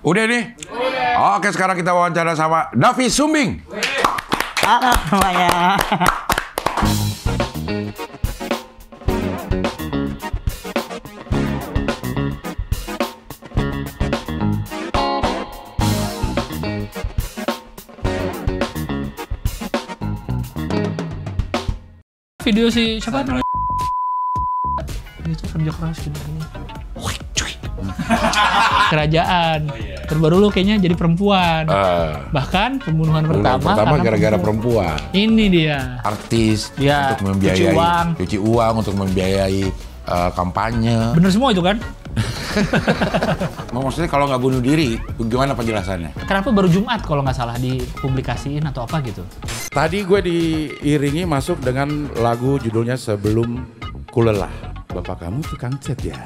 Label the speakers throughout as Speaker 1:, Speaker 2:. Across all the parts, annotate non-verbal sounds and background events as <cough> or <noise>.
Speaker 1: Udah nih? Udah. Oke, sekarang kita wawancara sama Davi Sumbing.
Speaker 2: Halo semuanya. Video si siapa namanya? Itu kerja keras gitu.
Speaker 1: Kerajaan. Oh, iya terbaru lo kayaknya jadi perempuan. Uh, Bahkan pembunuhan pertama, pertama gara-gara perempuan. Ini dia. Artis ya, untuk membiayai cuci uang, cuci uang untuk membiayai uh, kampanye. Bener semua itu kan? <laughs> Maksudnya kalau nggak bunuh diri, gimana penjelasannya?
Speaker 2: Kenapa baru Jumat kalau nggak salah dipublikasiin atau apa gitu?
Speaker 1: Tadi gue diiringi masuk dengan lagu judulnya Sebelum Kulelah. Bapak kamu tukang cat ya?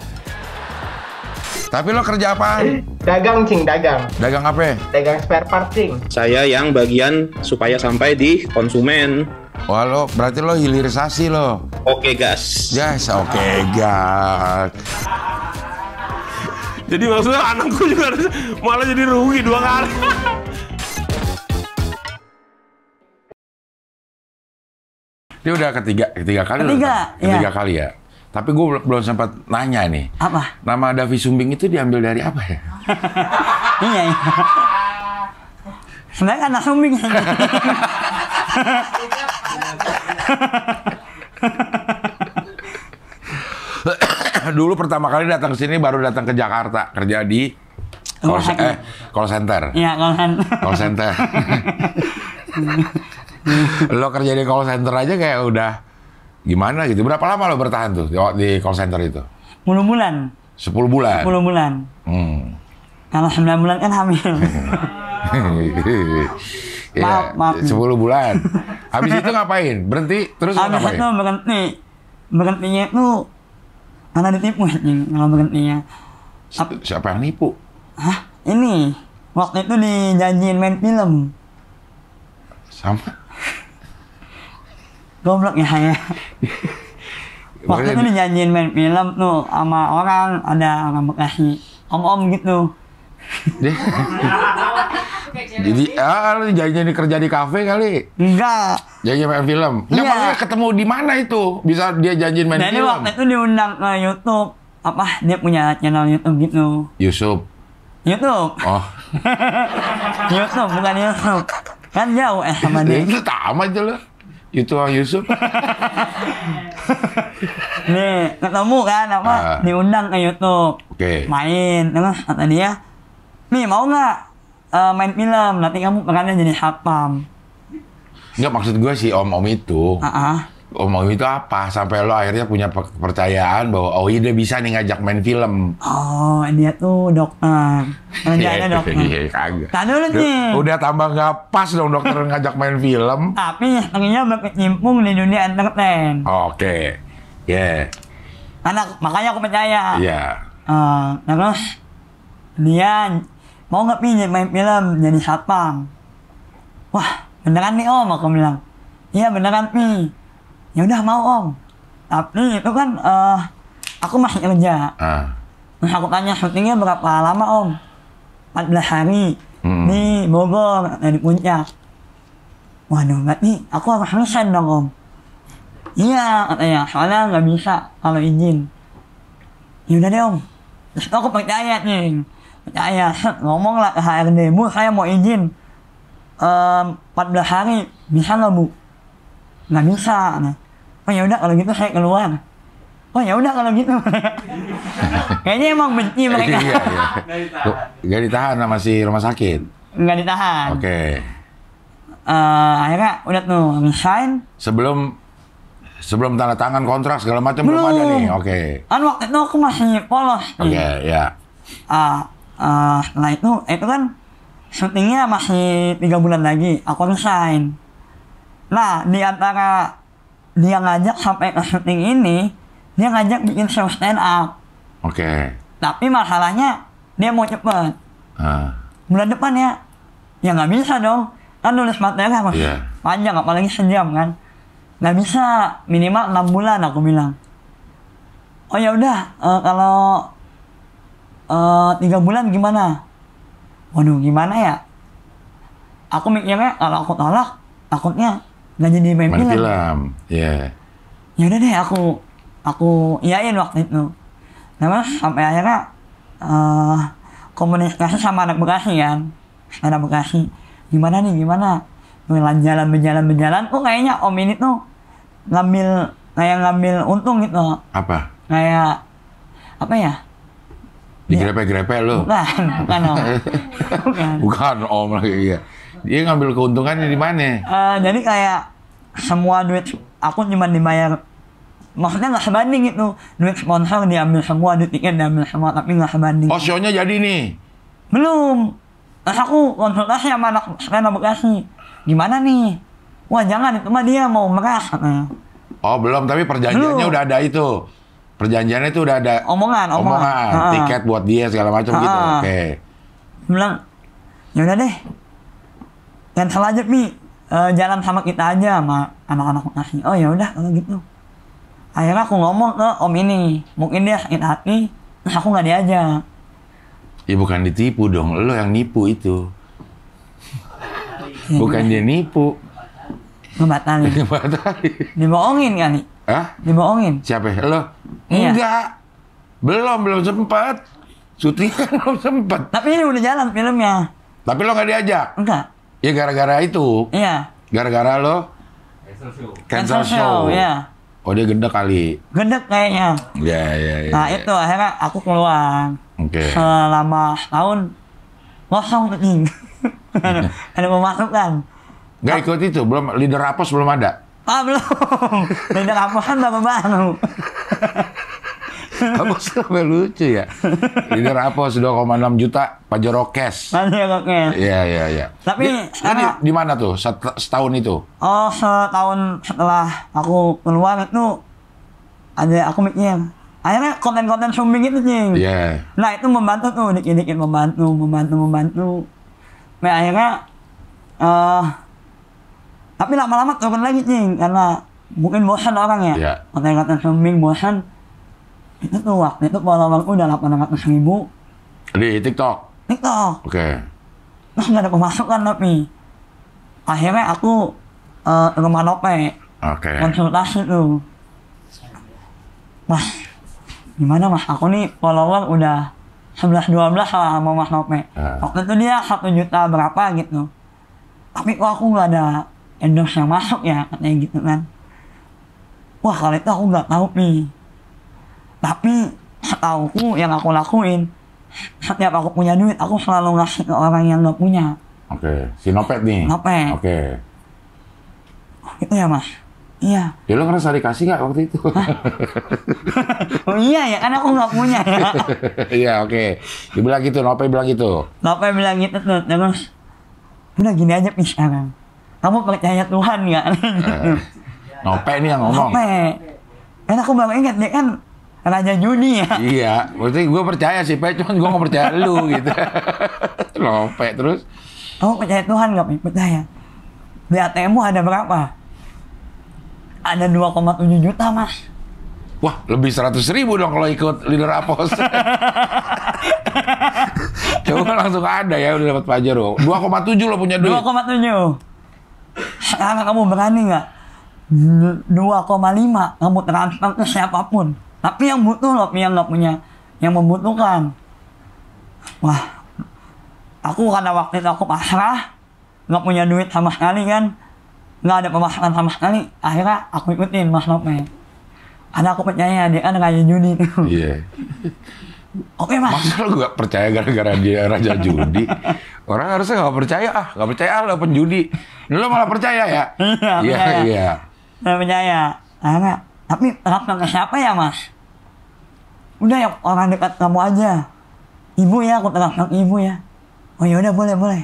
Speaker 1: Tapi lo kerja apa? Dagang, Cing, dagang. Dagang apa? Dagang spare part, Cing. Saya yang bagian supaya sampai di konsumen. Wah lo, berarti lo hilirisasi lo. Oke okay, gas. Yes, oke gas. <laughs> jadi maksudnya anakku juga
Speaker 2: malah jadi rugi dua kali.
Speaker 1: Dia udah ketiga, ketiga kali ketiga, loh. Ketiga ya. kali ya. Tapi gue belum sempat nanya nih. Apa? Nama Davi Sumbing itu diambil dari apa ya? <laughs>
Speaker 2: iya. iya. Sebenarnya kan anak sumbing. <laughs>
Speaker 1: Dulu pertama kali datang ke sini baru datang ke Jakarta kerja di call, eh, call center. Iya, call center. Call center.
Speaker 2: <laughs>
Speaker 1: Lo kerja di call center aja kayak udah gimana gitu. Berapa lama lo bertahan tuh di call center itu? Sepuluh bulan. Sepuluh bulan. Sepuluh bulan. Hmm.
Speaker 2: sembilan bulan kan hamil.
Speaker 1: ya, <laughs> maaf, iya, maaf. Sepuluh bulan.
Speaker 2: Habis itu ngapain?
Speaker 1: Berhenti terus Habis ngapain? Abis itu
Speaker 2: berhenti. Berhentinya tuh karena ditipu anjing kalau berhentinya. Ap Siapa yang nipu? Hah? Ini. Waktu itu dijanjiin main film. Sama? goblok ya ya <laughs> waktu itu dijanjiin main film tuh sama orang ada orang Bekasi om-om gitu <laughs> jadi ah, ah lu janjian kerja di kafe kali enggak janjian main film ya Nah, maksudnya ketemu di mana itu bisa dia janjian main jadi nah, film waktu itu diundang ke YouTube apa dia punya channel YouTube gitu Yusuf YouTube oh <laughs> YouTube bukan YouTube kan jauh eh sama ya, dia itu sama aja loh itu orang Yusuf. <laughs> Nih, ketemu kan apa ah. diundang ke YouTube. Oke. Okay. Main, nah, kata dia, "Nih, mau nggak uh, main film? Nanti kamu perannya jadi hapam.
Speaker 1: Enggak maksud gue si om-om itu. Uh -uh omong oh, itu apa sampai lo akhirnya punya kepercayaan bahwa oh iya bisa nih ngajak main film
Speaker 2: oh ini tuh dokter kerjaannya dokter iya,
Speaker 1: iya udah tambah nggak pas dong dokter ngajak main film <laughs> tapi
Speaker 2: akhirnya berkecimpung di dunia entertain
Speaker 1: oke okay. ya yeah.
Speaker 2: anak makanya aku percaya iya yeah. uh, terus dia mau nggak pinjam main film jadi satpam wah beneran nih om aku bilang iya beneran nih ya udah mau om tapi itu kan uh, aku masih kerja ah. nah aku tanya syutingnya berapa lama om 14 hari hmm. di Bogor dari puncak waduh berarti aku harus resign dong om iya katanya soalnya nggak bisa kalau izin ya udah deh om terus aku percaya nih percaya ngomong lah ke HRD bu saya mau izin um, 14 hari bisa nggak bu nggak bisa nah oh ya udah kalau gitu saya keluar oh ya udah kalau gitu <laughs> kayaknya emang benci mereka iya, iya.
Speaker 1: nggak ditahan sama si rumah sakit
Speaker 2: nggak ditahan oke okay. uh, eh, akhirnya udah tuh
Speaker 1: resign sebelum sebelum tanda tangan kontrak segala macam belum. belum ada nih oke okay.
Speaker 2: kan waktu itu aku masih polos oke okay, ya uh, ah, uh, ah, nah itu itu kan syutingnya masih tiga bulan lagi aku resign nah di antara dia ngajak sampai ke syuting ini, dia ngajak bikin show stand up. Oke. Okay. Tapi masalahnya dia mau cepet. Uh. Bulan depan ya, ya nggak bisa dong. Kan nulis materi harus yeah. panjang, apalagi sejam kan. Nggak bisa, minimal enam bulan aku bilang. Oh ya udah, uh, kalau eh, tiga uh, bulan gimana? Waduh, gimana ya? Aku mikirnya kalau aku tolak, takutnya nggak jadi main, main film. film. Iya. Yeah. Ya udah deh aku aku iyain waktu itu. namanya sampai akhirnya uh, komunikasi sama anak Bekasi kan. Anak Bekasi. Gimana nih gimana? Berjalan jalan berjalan berjalan kok oh, kayaknya Om ini tuh ngambil kayak ngambil untung gitu. Apa? Kayak apa ya?
Speaker 1: Digrepe-grepe lo. Bukan, bukan om. bukan. <laughs> bukan om lagi iya. Dia ngambil keuntungannya di mana?
Speaker 2: Uh, jadi kayak semua duit aku cuma dibayar maksudnya nggak sebanding itu duit sponsor diambil semua duit tiket diambil semua tapi nggak sebanding oh show jadi nih belum terus aku konsultasi sama anak Rena Bekasi gimana nih wah jangan itu mah dia mau meras oh
Speaker 1: belum tapi perjanjiannya belum. udah ada itu perjanjiannya itu udah ada omongan omongan, omongan. Ah. tiket buat dia segala macam gitu ah. oke okay.
Speaker 2: bilang ya deh kan halajat mi uh, jalan sama kita aja sama anak-anak nasi oh ya udah kalau gitu akhirnya aku ngomong ke om ini mungkin dia sakit hati nah aku nggak diajak
Speaker 1: ya bukan ditipu dong lo yang nipu itu ya, bukan dia nipu ngebatalin <laughs> ngebatalin dibohongin nih kan, Hah? dibohongin siapa lo iya. enggak belum belum sempat syutingnya <laughs> belum sempat tapi ini udah jalan filmnya tapi lo nggak diajak enggak Ya gara-gara itu. Iya. Gara-gara lo
Speaker 2: cancel show. Cancel, show. Iya.
Speaker 1: Oh dia gendek kali.
Speaker 2: Gendek kayaknya.
Speaker 1: Iya iya iya. Nah ya.
Speaker 2: itu akhirnya aku keluar. Oke. Okay. Selama tahun kosong nih. <laughs> ada pemasukan.
Speaker 1: Gak ikut itu, belum leader apa belum ada.
Speaker 2: Ah belum. <laughs> leader kan baru baru.
Speaker 1: Abang <laughs> sampai lucu ya. Ini rapos 2,6 juta Pajero cash. Pajero cash. Iya, iya, iya. Tapi di, karena, di, mana tuh setahun itu?
Speaker 2: Oh, setahun setelah aku keluar itu ada aku mikir akhirnya konten-konten sumbing itu cing yeah. nah itu membantu tuh dikit-dikit membantu membantu membantu nah akhirnya uh, tapi lama-lama turun lagi cing karena mungkin bosan orang ya yeah. konten-konten sumbing bosan itu tuh waktu itu follower aku udah 800 ribu
Speaker 1: di TikTok TikTok oke okay.
Speaker 2: nah nggak ada pemasukan tapi akhirnya aku uh, rumah nope okay. konsultasi tuh mas gimana mas aku nih follower udah 11 12 lah sama mas nope uh. waktu itu dia satu juta berapa gitu tapi kok aku nggak ada endorse yang masuk ya katanya gitu kan wah kalau itu aku nggak tahu nih tapi aku yang aku lakuin setiap aku punya duit aku selalu ngasih ke orang yang nggak punya
Speaker 1: oke si nopet nih nopet oke okay.
Speaker 2: Oh, itu ya mas
Speaker 1: Iya. Ya lo ngerasa dikasih nggak waktu itu?
Speaker 2: <laughs> oh iya ya, kan aku nggak punya ya.
Speaker 1: <laughs> Iya oke. Okay. Dibilang gitu, Nope bilang gitu.
Speaker 2: Nope bilang gitu tuh, terus udah gini aja nih sekarang. Kamu percaya Tuhan nggak? Eh,
Speaker 1: nopet nih ini yang ngomong.
Speaker 2: nopet Kan aku baru ingat dia kan
Speaker 1: nanya Juni ya. Iya, berarti gue percaya sih, Pak. Cuman gue gak percaya lu <laughs> gitu.
Speaker 2: Lope terus. Oh percaya Tuhan gak? Percaya. Di ATM ada berapa? Ada 2,7 juta, Mas.
Speaker 1: Wah, lebih 100 ribu dong kalau ikut leader Apos. <laughs> Coba langsung ada ya, udah dapat Pajero. 2,7 lo punya duit.
Speaker 2: 2,7. Sekarang kamu berani nggak? 2,5 kamu transfer ke siapapun tapi yang butuh loh yang nggak punya yang membutuhkan wah aku karena waktu itu aku pasrah nggak punya duit sama sekali kan nggak ada pemasangan sama sekali akhirnya aku ikutin mas lopnya, karena aku percaya dia kan raja judi itu. yeah. Iya.
Speaker 1: Oke okay, mas. Masa lu gak percaya gara-gara dia raja judi?
Speaker 2: Orang harusnya gak percaya ah, gak percaya ah lo penjudi. lo malah percaya ya? Iya, iya. Gak percaya. Karena, iya. tapi terapkan ke siapa ya mas? udah ya orang dekat kamu aja ibu ya aku transfer ibu ya oh ya udah boleh boleh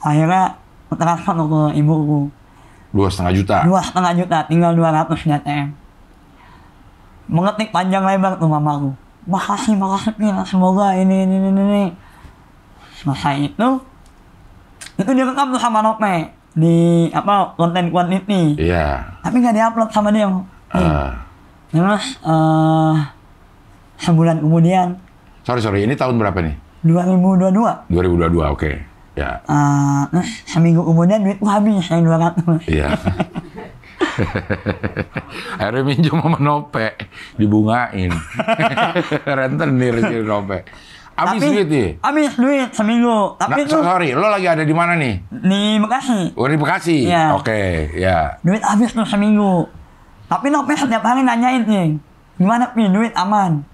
Speaker 2: akhirnya aku untuk ke ibuku
Speaker 1: dua setengah juta dua
Speaker 2: setengah juta tinggal dua ratus di mengetik panjang lebar tuh mamaku makasih makasih Pina. semoga ini ini ini ini selesai itu itu dia direkam tuh sama Nokme di apa konten konten ini iya yeah. tapi nggak diupload sama dia uh. terus uh, Sebulan kemudian.
Speaker 1: Sorry, sorry. Ini tahun berapa nih?
Speaker 2: 2022.
Speaker 1: 2022, oke. Okay. Ya.
Speaker 2: Uh, seminggu kemudian duit habis yang 200.
Speaker 1: Iya. <laughs> Akhirnya minjem sama Nope, dibungain. <laughs> Rentenir jadi Nope. Abis tapi, duit nih?
Speaker 2: Abis duit seminggu. Tapi nah, tuh, sorry,
Speaker 1: lo lagi ada di mana nih?
Speaker 2: Di Bekasi. Oh, di Bekasi? Ya. Oke,
Speaker 1: okay, ya.
Speaker 2: Duit habis tuh seminggu. Tapi Nope setiap hari nanyain nih, gimana nih duit aman?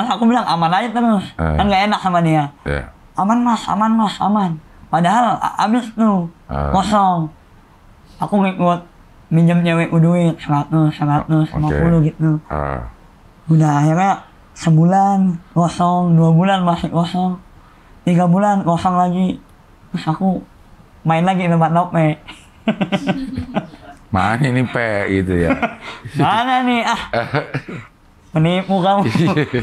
Speaker 2: kan aku bilang aman aja terus uh, kan gak enak sama dia yeah. aman mas aman mas aman padahal habis tuh uh, kosong aku ngikut minjem cewek duit seratus seratus lima puluh gitu uh, udah akhirnya sebulan kosong dua bulan masih kosong tiga bulan kosong lagi terus aku main lagi tempat nope <laughs>
Speaker 1: Mana ini pe gitu ya?
Speaker 2: <laughs> Mana nih ah?
Speaker 1: <laughs> menipu kamu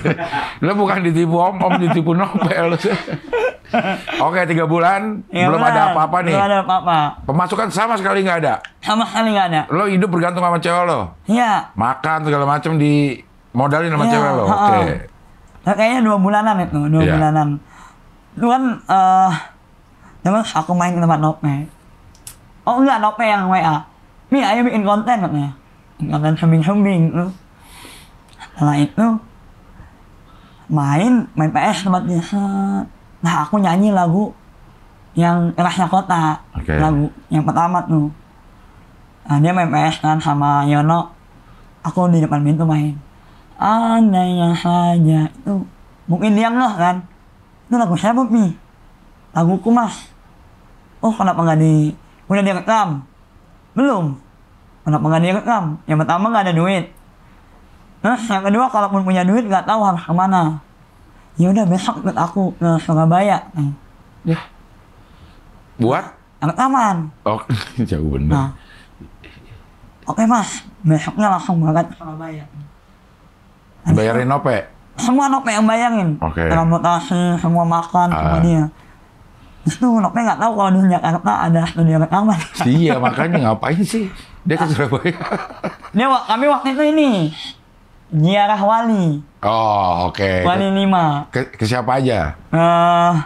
Speaker 1: <laughs> lu bukan ditipu om om ditipu novel <laughs> oke tiga bulan ya, belum benar. ada apa-apa nih belum ada apa-apa pemasukan sama sekali nggak ada sama sekali nggak ada lo hidup bergantung sama cewek lo iya makan segala macam di modalin sama ya, cewek lo oke okay.
Speaker 2: Nah, kayaknya dua bulanan itu dua ya. bulanan lu kan uh, eh, cuman aku main ke tempat Nope oh enggak Nope yang WA Mi ayo bikin konten katanya konten hembing-hembing setelah itu main main PS tempat biasa nah aku nyanyi lagu yang erasnya kota okay. lagu yang pertama tuh nah, dia main PS kan sama Yono aku di depan pintu main aneh yang saja itu mungkin dia ngeh kan itu lagu siapa nih laguku mas oh kenapa nggak di udah direkam belum kenapa nggak direkam yang pertama nggak ada duit Nah, yang kedua kalaupun punya duit nggak tahu harus kemana. Ya udah besok ikut aku ke Surabaya. Nah. Ya. Buat? aman.
Speaker 1: Oh, <laughs> jauh bener. Nah.
Speaker 2: Oke mas, besoknya langsung berangkat ke Surabaya.
Speaker 1: Nah, Bayarin nope?
Speaker 2: Semua nope yang bayangin. Oke. Okay. Transportasi, semua makan, uh. semua dia. Itu nope nggak tahu kalau di Jakarta ada studio rekaman. iya makanya
Speaker 1: ngapain sih dia ke nah. Surabaya?
Speaker 2: dia kami waktu itu ini Nyiarah Wali.
Speaker 1: Oh, oke. Okay. Wali lima. Ke, ke siapa aja?
Speaker 2: Uh,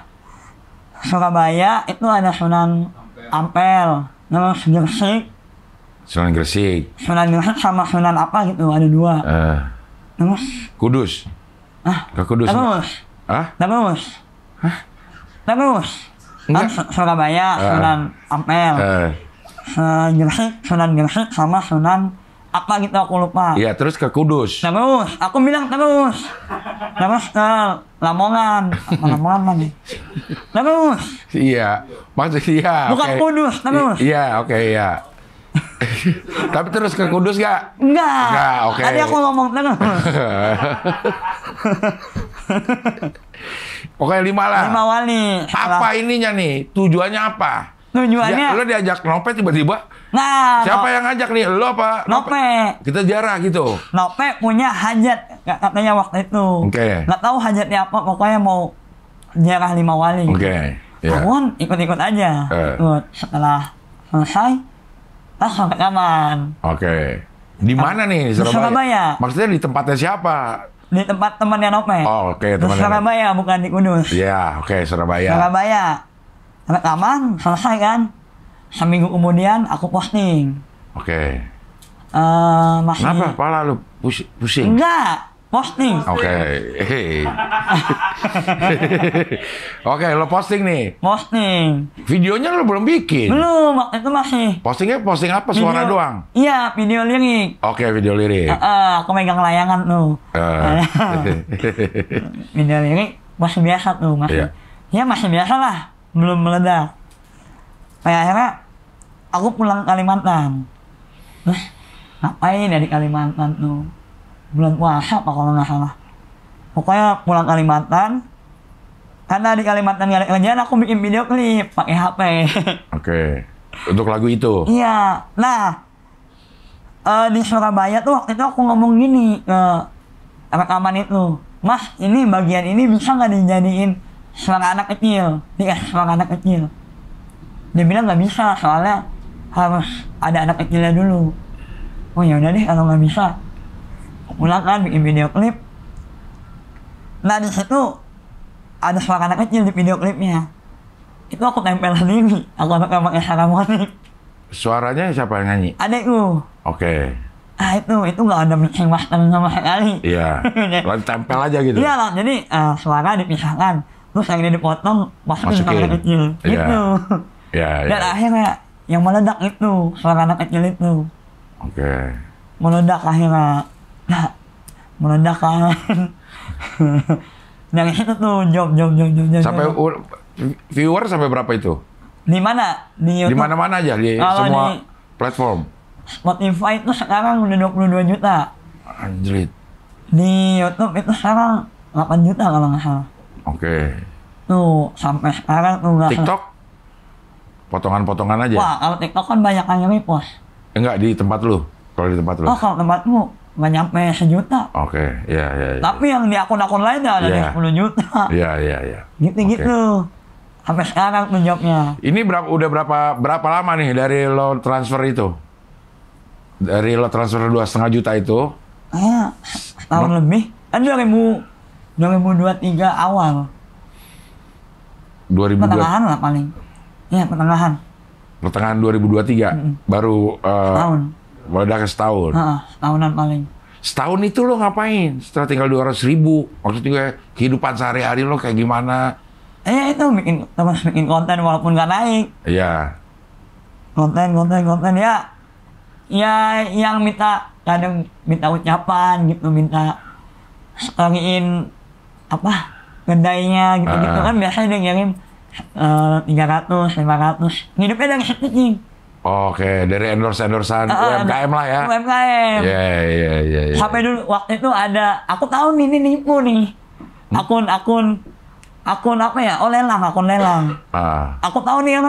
Speaker 2: Surabaya itu ada Sunan Ampel. sunan Gresik.
Speaker 1: Sunan Gresik.
Speaker 2: Sunan Gresik sama Sunan apa gitu, ada dua. Uh, terus.
Speaker 1: Kudus. Ah, ke Kudus. Terus. Ah?
Speaker 2: Terus. Hah? Terus. Kan Surabaya, uh, Sunan Ampel. Uh, Sunan Gresik, Sunan Gresik sama Sunan apa gitu aku lupa. Iya,
Speaker 1: terus ke Kudus. Terus,
Speaker 2: aku bilang terus. Terus ke Lamongan, Lamongan nih? Terus.
Speaker 1: Iya, masih iya. Bukan okay. Kudus, terus. Iya, oke, okay, iya. <laughs> Tapi terus ke Kudus gak?
Speaker 2: Enggak. Enggak, oke. Okay. Tadi aku ngomong terus.
Speaker 1: <laughs> Pokoknya lima lah. Lima wali. Apa ininya nih? Tujuannya apa? Tujuannya. Ya, lo diajak nopet tiba-tiba Nah, siapa no, yang ngajak nih? Lo apa? Nope. Kita jarak gitu.
Speaker 2: Nope punya hajat katanya waktu itu. Oke. Okay. Nggak tahu hajatnya apa, pokoknya mau ziarah lima wali. Oke. Okay. Ya. Yeah. ikut-ikut aja. Uh. Eh. Ikut. Setelah selesai, langsung ke taman.
Speaker 1: Oke. Okay. Di mana nih Surabaya? Di Surabaya.
Speaker 2: Maksudnya di tempatnya siapa? Di tempat temannya Nope. Oh, oke. Okay, teman Di Surabaya, bukan di Kudus. Iya,
Speaker 1: yeah, oke, okay, Surabaya.
Speaker 2: Surabaya. Sampai taman, selesai kan? seminggu kemudian aku posting. Oke. Okay. Uh, eh, masih... Kenapa
Speaker 1: pala lu pusing?
Speaker 2: Enggak, posting. Oke. <laughs>
Speaker 1: Oke, okay, lo posting nih. Posting. Videonya lo belum bikin.
Speaker 2: Belum, waktu itu masih. Postingnya posting apa? Video, Suara doang? Iya, video lirik.
Speaker 1: Oke, okay, video lirik. Uh,
Speaker 2: uh, aku megang layangan tuh. Uh.
Speaker 1: <laughs>
Speaker 2: video lirik masih biasa tuh, masih. Iya. Ya masih biasa lah, belum meledak. Kayak akhirnya aku pulang Kalimantan Wah, ngapain ya dari Kalimantan tuh bulan puasa apa kalau nggak salah pokoknya pulang Kalimantan karena di Kalimantan gak ada kerjaan aku bikin video klip pakai HP <laughs> oke
Speaker 1: okay. untuk lagu itu
Speaker 2: iya nah uh, di Surabaya tuh waktu itu aku ngomong gini ke rekaman itu Mas, ini bagian ini bisa nggak dijadiin suara anak kecil? Iya, suara anak kecil. Dia bilang nggak bisa, soalnya harus ada anak kecilnya dulu oh ya udah deh kalau nggak bisa pulang kan bikin video klip nah di situ ada suara anak kecil di video klipnya itu aku tempel sendiri aku bakal pakai harmonik
Speaker 1: suaranya siapa yang nyanyi
Speaker 2: adekku oke okay. ah itu itu nggak ada mixing master sama sekali iya <laughs> lalu tempel aja gitu iya lah jadi uh, suara dipisahkan terus yang ini dipotong masukin, masukin. anak kecil iya. gitu Iya. Yeah, yeah. dan iya. akhirnya yang meledak itu suara anak kecil itu oke okay. meledak akhirnya nah, meledak kan <laughs> dari situ tuh job job job job, jom sampai viewer sampai berapa itu di mana
Speaker 1: di YouTube? di mana mana aja di Kalau semua di platform
Speaker 2: Spotify itu sekarang udah 22 juta Anjrit. Di YouTube itu sekarang 8 juta kalau nggak salah. Oke. Okay. Tuh, sampai sekarang tuh nggak... TikTok?
Speaker 1: Potongan-potongan aja. Wah,
Speaker 2: kalau TikTok kan banyak yang repost.
Speaker 1: Eh, enggak di tempat lu. Kalau di tempat lu. Oh,
Speaker 2: kalau tempatmu nggak nyampe sejuta.
Speaker 1: Oke, okay. ya, ya, ya.
Speaker 2: Tapi yang di akun-akun lain ada yeah. Iya. 10 juta. Iya, iya, iya. Gitu-gitu. Okay. Sampai sekarang menjawabnya.
Speaker 1: Ini berapa udah berapa berapa lama nih dari lo transfer itu? Dari lo transfer dua setengah juta itu?
Speaker 2: Ah, tahun no. lebih. Kan dua tiga awal.
Speaker 1: dua. Pertengahan
Speaker 2: lah paling. Iya, pertengahan.
Speaker 1: Pertengahan 2023. Mm -mm. Baru uh, setahun. Meledak setahun. Ha,
Speaker 2: setahunan paling.
Speaker 1: Setahun itu lo ngapain? Setelah tinggal 200 ribu. Maksud gue kehidupan sehari-hari lo kayak gimana?
Speaker 2: Eh itu bikin teman bikin konten walaupun gak naik. Iya. Konten, konten, konten ya. Ya yang minta kadang minta ucapan gitu, minta sekaliin apa gendainya gitu-gitu ah. kan biasanya dia ngirim Eh, tiga ratus lima ratus dari situ nih.
Speaker 1: Oke, dari endorse-endorsean uh, eh, eh, UMKM nah, lah ya.
Speaker 2: UMKM. Iya, yeah, iya,
Speaker 1: iya. Yeah, yeah. Sampai
Speaker 2: dulu waktu itu ada, aku tahu nih ini nipu nih. Hmm. Akun, akun, akun apa ya? Oh lelang, akun lelang. Ah. Aku tahu nih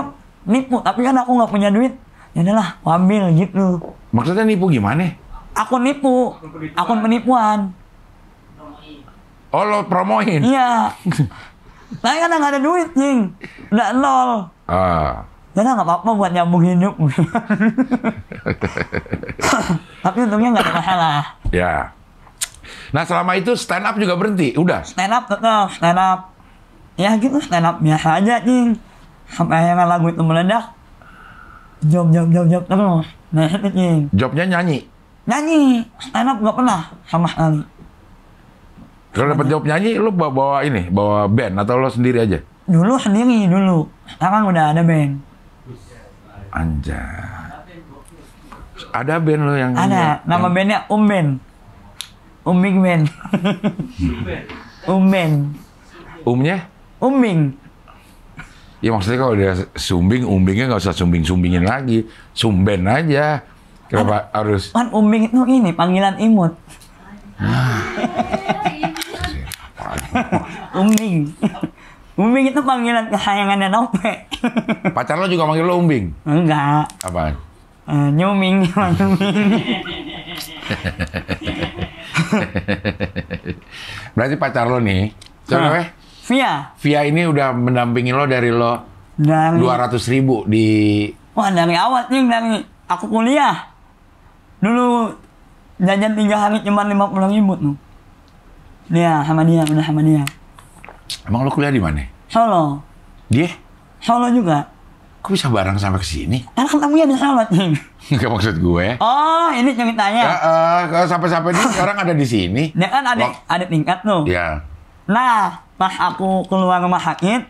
Speaker 2: nipu, tapi kan aku nggak punya duit. Ya udahlah, aku ambil gitu. Maksudnya nipu gimana? Akun nipu, akun penipuan. Oh lo promoin? Iya. <laughs> Tapi nah, karena nggak ada duit nih, nggak nol. Ah. Karena nggak apa-apa buat nyambung hidup.
Speaker 1: <laughs>
Speaker 2: Tapi untungnya nggak ada masalah. Ya. Nah selama itu stand up juga berhenti, udah. Stand up tetap, stand up. Ya gitu stand up biasa aja nih. Sampai akhirnya lagu itu meledak. Job, job, job, job terus. Nah itu Jobnya nyanyi. Nyanyi, stand up nggak pernah sama sekali.
Speaker 1: Kalau dapat jawab nyanyi, lu bawa, bawa ini, bawa band atau lo sendiri aja?
Speaker 2: Dulu sendiri dulu, sekarang udah ada band.
Speaker 1: Anjay. Ada band lo yang ada. Yang, Nama yang...
Speaker 2: bandnya Umben. Uming Band. Umben. Um Umnya? Uming.
Speaker 1: Ya maksudnya kalau dia sumbing, umbingnya nggak usah sumbing-sumbingin lagi. Sumben aja. Kenapa harus?
Speaker 2: Kan umbing itu ini, panggilan imut. Ah. <laughs> <laughs> umbing. umbing itu panggilan kesayangannya Nope.
Speaker 1: <laughs> Pacar lo juga manggil lo umbing? Enggak. Apa? Uh, eh, nyuming, <laughs> Berarti pacar lo nih, siapa Via. Via ini udah mendampingi lo dari lo dua ratus ribu di.
Speaker 2: Wah dari awal nih dari aku kuliah. Dulu jajan tiga hari cuma lima puluh ribu tuh. Iya, Hamadiyah, benar dia. Emang lo kuliah di mana? Solo. Dia? Solo juga. Kok bisa bareng sampai ke sini? Karena ketemunya kan di Solo, Cing. <laughs> Enggak maksud gue. Oh, ini ceritanya. Heeh, ya, uh, sampai-sampai dia sekarang ada di sini. Dia kan ada ada tingkat tuh. Iya. Nah, pas aku keluar rumah sakit,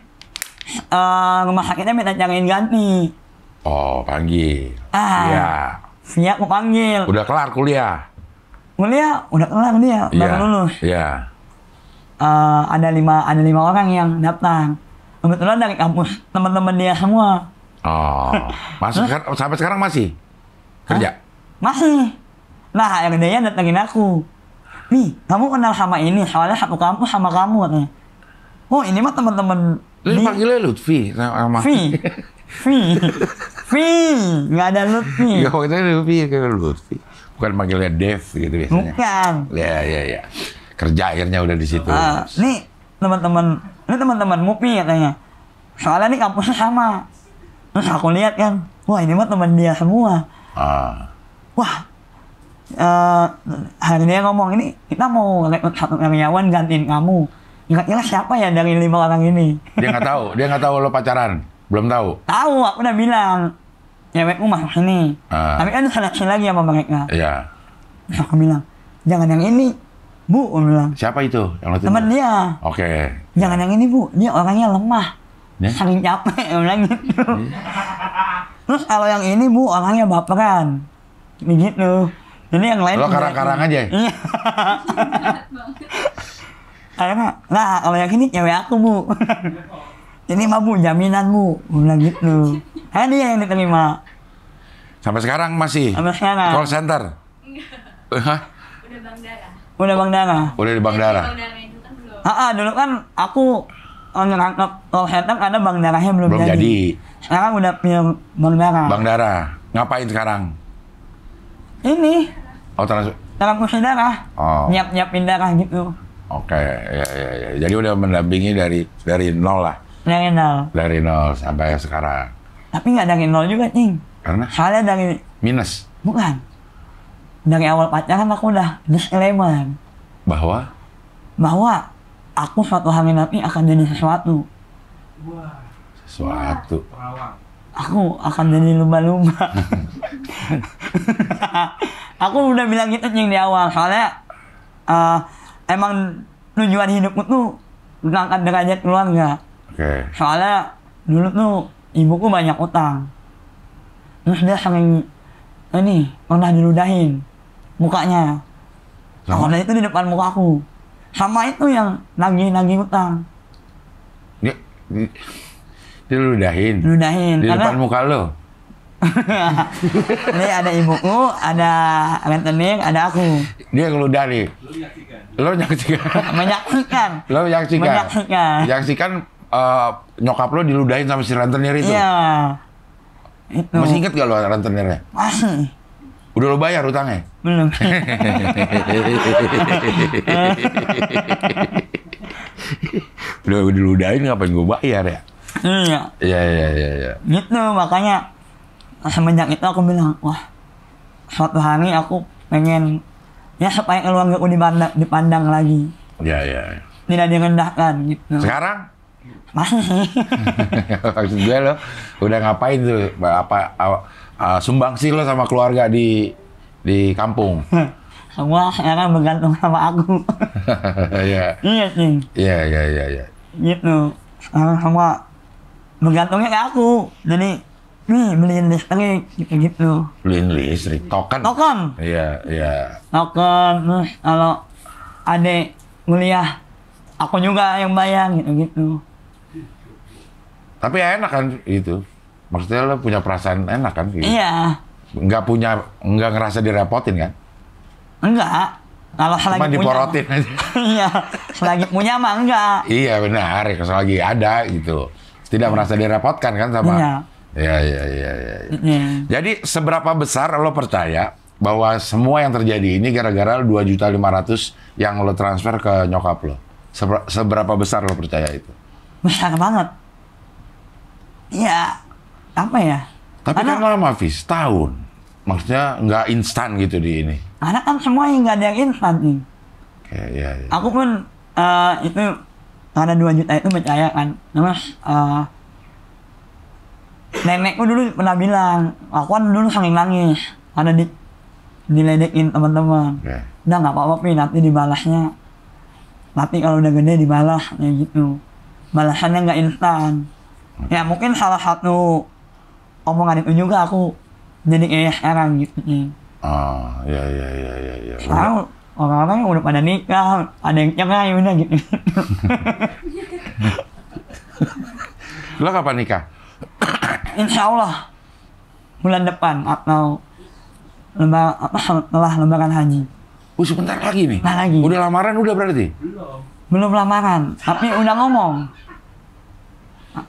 Speaker 2: uh, rumah sakitnya minta jangan ganti.
Speaker 1: Oh, panggil. Ah. Iya.
Speaker 2: Siap aku panggil.
Speaker 1: Udah kelar kuliah.
Speaker 2: Kuliah udah kelar dia, ya. baru iya. lulus. Iya uh, ada lima ada lima orang yang datang kebetulan dari kampus teman-teman dia semua
Speaker 1: oh <laughs> masih sekar sampai sekarang masih kerja Hah?
Speaker 2: masih nah yang dia datangin aku nih kamu kenal sama ini soalnya satu kampus sama kamu katanya oh ini mah teman-teman lu panggilnya
Speaker 1: Lutfi sama Fi
Speaker 2: Fi Fi nggak ada Lutfi <laughs> ya
Speaker 1: itu Lutfi kayak Lutfi bukan panggilnya Dev gitu biasanya bukan ya ya ya kerja akhirnya udah di situ.
Speaker 2: Uh, ah, nih teman-teman, ini teman-teman Mupi katanya. Soalnya nih kampusnya sama. Terus aku lihat kan, wah ini mah teman dia semua. Uh. Wah, uh, hari ini ngomong ini kita mau rekrut satu karyawan gantiin kamu. Nggak jelas siapa ya dari lima orang ini. Dia nggak
Speaker 1: tahu, dia nggak tahu lo pacaran, belum
Speaker 2: tahu. Tahu, aku udah bilang cewekmu masuk sini. Uh. Tapi kan seleksi lagi sama mereka. Iya. Yeah. aku bilang, jangan yang ini, Bu, bilang. Siapa itu yang latihan? dia. Oke. Okay. Jangan yang ini, Bu. Dia orangnya lemah. Ya? Sering capek, bilang gitu. Ya? Terus kalau yang ini, Bu, orangnya baperan. gitu. ini yang lain... Lo karang-karang aja? Iya. Karena, nah kalau yang ini cewek aku, Bu. ini mah, Bu, jaminan, Bu. Bilang gitu. Karena dia yang diterima.
Speaker 1: Sampai sekarang masih? Sampai sekarang. Call center?
Speaker 2: Enggak. Eh, hah? Udah bangga ya? Udah Bang Dara. Udah di Bang Dara. Ah, ah, dulu kan aku eh, ngerangkap all eh, handang karena Bang Darahnya belum, belum jadi. jadi. Sekarang udah punya
Speaker 1: Bang Dara. Bang Dara, ngapain sekarang? Ini. Oh,
Speaker 2: Dalam kursi darah. Oh. Nyiap-nyiapin darah gitu.
Speaker 1: Oke, okay. ya, ya, ya. Jadi udah mendampingi dari dari nol lah.
Speaker 2: Dari nol.
Speaker 1: Dari nol sampai sekarang.
Speaker 2: Tapi nggak dari nol juga, Cing.
Speaker 1: Karena? Soalnya dari... Minus?
Speaker 2: Bukan dari awal pacaran aku udah disclaimer bahwa bahwa aku suatu hari nanti akan jadi sesuatu. Sesuatu. Aku akan jadi lumba-lumba. <laughs> aku udah bilang gitu yang di awal soalnya uh, emang tujuan hidupku tuh mengangkat derajat keluarga. Okay. Soalnya dulu tuh ibuku banyak utang. Terus dia sering ini pernah diludahin mukanya. Sama? itu di depan muka aku. Sama itu yang nagih-nagih utang.
Speaker 1: Dia, diludahin? Diludahin. Di karena, depan muka lo? <laughs>
Speaker 2: Ini ada ibuku, ada rentenir ada aku. Dia ngeludah nih. Lo <laughs> nyaksikan. menyaksikan.
Speaker 1: Lo menyaksikan. Menyaksikan. Menyaksikan uh, nyokap lo diludahin sama si rentenir itu? Iya. Itu. Masih inget gak lo rentenirnya? Masih Udah lo bayar utangnya? Belum. <laughs> udah udah ludahin ngapain gue bayar ya? Iya. Iya iya iya.
Speaker 2: Ya. Gitu makanya semenjak itu aku bilang wah suatu hari aku pengen ya supaya keluarga aku dipandang, dipandang lagi. Iya iya. Tidak direndahkan gitu. Sekarang? Masih.
Speaker 1: <laughs> Maksud gue lo udah ngapain tuh apa, apa uh, ah, sumbangsi lo sama keluarga di di kampung? <laughs>
Speaker 2: Semua sekarang bergantung sama aku. <laughs> Iya. Iya sih.
Speaker 1: Iya iya iya. Ya.
Speaker 2: Gitu. Sekarang semua bergantungnya ke aku. Jadi nih beliin listrik gitu, gitu.
Speaker 1: Beliin listrik, token. Token. Iya, iya.
Speaker 2: Token terus kalau adik kuliah aku juga yang bayar gitu gitu.
Speaker 1: Tapi enak kan itu. Maksudnya lo punya perasaan enak kan? Gitu? Iya. Enggak iya. punya, enggak ngerasa direpotin kan?
Speaker 2: Enggak. Kalau selagi Cuma diporotin punya, <laughs> iya, selagi punya mah enggak.
Speaker 1: Iya benar, ya, selagi ada gitu. Tidak hmm. merasa direpotkan kan sama. Iya. Iya, iya, iya, Ya. Hmm. Jadi seberapa besar lo percaya bahwa semua yang terjadi ini gara-gara 2.500 yang lo transfer ke nyokap lo? Seberapa besar lo percaya itu?
Speaker 2: Besar banget. Iya, apa ya?
Speaker 1: Tapi kan anak, kan lama, Fis, tahun. Maksudnya nggak instan gitu di ini.
Speaker 2: karena kan semua yang nggak ada yang instan nih. Ya, ya, iya. Aku pun uh, itu karena dua juta itu percaya kan. mas, uh, eh, nenekku dulu pernah bilang, aku kan dulu sering nangis. Karena di, diledekin teman-teman. Okay. Udah nggak apa-apa, nanti dibalasnya. Nanti kalau udah gede dibalas, kayak gitu. Balasannya nggak instan. Ya mungkin salah satu omongan itu juga aku jadi eh sekarang gitu ah ya ya ya ya ya sekarang orang-orang yang udah pada nikah ada yang cerai ya udah gitu <laughs> lo kapan nikah insya Allah bulan depan atau lembar apa setelah lembaran haji Oh sebentar lagi nih. Nah, lagi. Udah lamaran udah berarti? Belum. Belum lamaran, tapi udah ngomong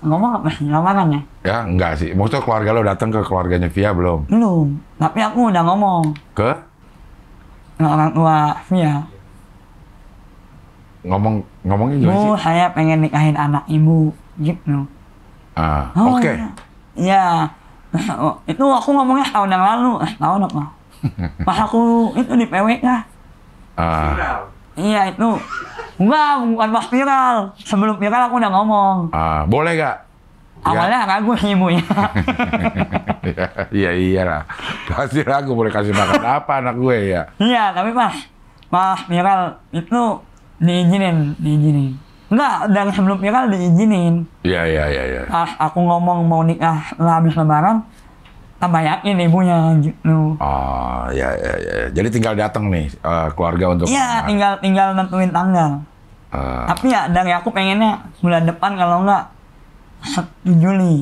Speaker 2: ngomong apa lamaran <laughs> ya? Ya
Speaker 1: enggak sih. Maksudnya keluarga lo datang ke keluarganya Via belum?
Speaker 2: Belum. Tapi aku udah ngomong. Ke? Orang tua Via. Ngomong
Speaker 1: ngomongnya gimana oh, sih? Bu,
Speaker 2: saya pengen nikahin anak ibu gitu.
Speaker 1: Ah, oh, oke. Okay.
Speaker 2: Ya. Iya. <laughs> Oh, itu aku ngomongnya tahun yang lalu, eh, tahun apa? <laughs> Pas aku itu di PWK.
Speaker 1: Ah.
Speaker 2: Iya itu. Enggak, bukan pas viral. Sebelum viral aku udah ngomong.
Speaker 1: Ah, boleh gak?
Speaker 2: Awalnya ya. ragu ibunya. <laughs>
Speaker 1: Iya iya lah Pasti ragu boleh kasih makan apa anak gue ya.
Speaker 2: Iya, tapi mas mas viral itu diizinin, diizinin. Enggak, dari sebelum viral diizinin.
Speaker 1: Iya, iya, iya. Ya.
Speaker 2: aku ngomong mau nikah habis lebaran, tambah yakin ibunya gitu. Oh ya ya
Speaker 1: ya. Jadi tinggal datang nih uh, keluarga untuk. Iya,
Speaker 2: tinggal tinggal nentuin tanggal. Uh, Tapi ya dari ya, aku pengennya bulan depan kalau enggak di Juli.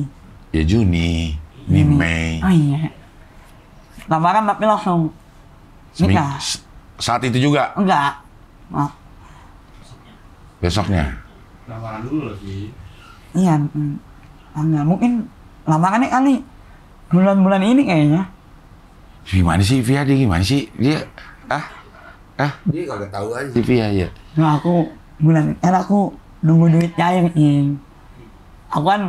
Speaker 1: Ya Juni, Juni. Mei.
Speaker 2: Oh iya. Lamaran tapi langsung nikah.
Speaker 1: Saat itu juga?
Speaker 2: Enggak. Oh.
Speaker 1: Besoknya. Lamaran dulu lagi.
Speaker 2: Iya. Mm. Tanggal mungkin lamarannya kali bulan-bulan ini kayaknya.
Speaker 1: Gimana sih Via? Dia gimana sih? Dia ah ah dia kagak tahu aja sih Via ya.
Speaker 2: Nah aku bulan kan aku nunggu duit cair nih. Aku kan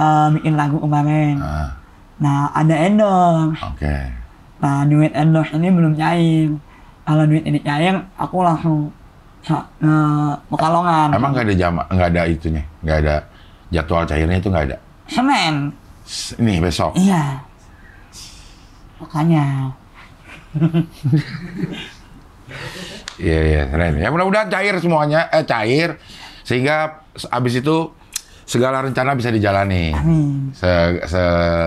Speaker 2: uh, bikin lagu kemarin. Ah. Nah ada endorse. Oke. Okay. Nah duit endorse ini belum cair. Kalau duit ini cair, aku langsung uh, Pekalongan.
Speaker 1: Emang nggak ada jam? nggak ada itunya, nggak ada jadwal cairnya itu nggak ada.
Speaker 2: Semen.
Speaker 1: Ini besok. Iya.
Speaker 2: Makanya.
Speaker 1: Iya iya keren. Ya mudah-mudahan cair semuanya, eh cair sehingga abis itu segala rencana bisa dijalani. Amin. Se, se,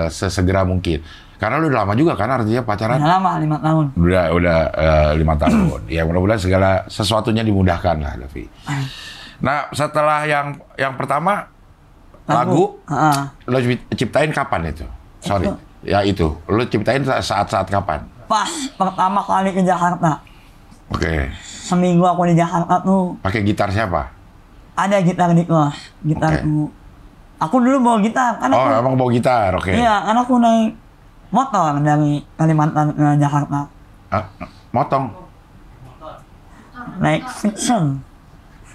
Speaker 1: sesegera mungkin. Karena lu udah lama juga kan artinya pacaran? Udah
Speaker 2: lama, lima tahun.
Speaker 1: Udah, udah uh, lima tahun. ya mudah-mudahan segala sesuatunya dimudahkan lah, Davi. Nah setelah yang yang pertama lagu, lagu lo ciptain kapan itu? Sorry, itu. ya itu. Lo ciptain saat-saat kapan?
Speaker 2: Pas pertama kali ke Jakarta. Oke. Okay. Seminggu aku di Jakarta tuh.
Speaker 1: Pakai gitar siapa?
Speaker 2: Ada gitar di kelas, gitar okay. tuh. Aku dulu bawa gitar, kan oh,
Speaker 1: emang bawa gitar, oke. Okay. Iya,
Speaker 2: karena aku naik motor dari Kalimantan ke Jakarta.
Speaker 1: Uh, motong.
Speaker 2: Naik fiction.